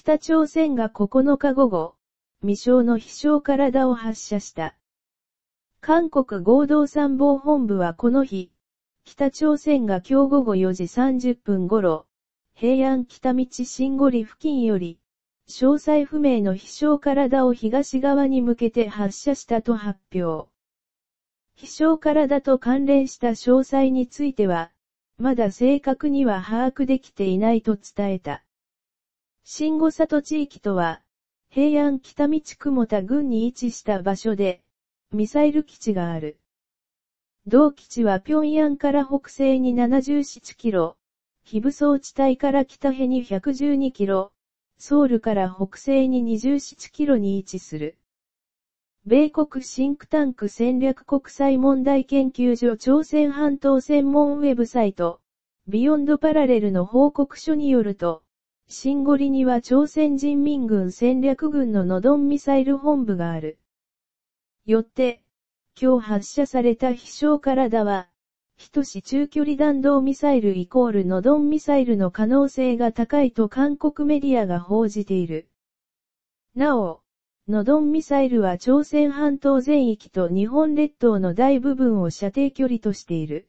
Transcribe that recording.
北朝鮮が9日午後、未詳の飛翔体を発射した。韓国合同参謀本部はこの日、北朝鮮が今日午後4時30分頃、平安北道新五里付近より、詳細不明の飛翔体を東側に向けて発射したと発表。飛翔体と関連した詳細については、まだ正確には把握できていないと伝えた。新五里地域とは、平安北道雲田郡に位置した場所で、ミサイル基地がある。同基地は平壌から北西に77キロ、非武装地帯から北辺に112キロ、ソウルから北西に27キロに位置する。米国シンクタンク戦略国際問題研究所朝鮮半島専門ウェブサイト、ビヨンドパラレルの報告書によると、シンゴリには朝鮮人民軍戦略軍のノドンミサイル本部がある。よって、今日発射された飛翔体は、とし中距離弾道ミサイルイコールノドンミサイルの可能性が高いと韓国メディアが報じている。なお、ノドンミサイルは朝鮮半島全域と日本列島の大部分を射程距離としている。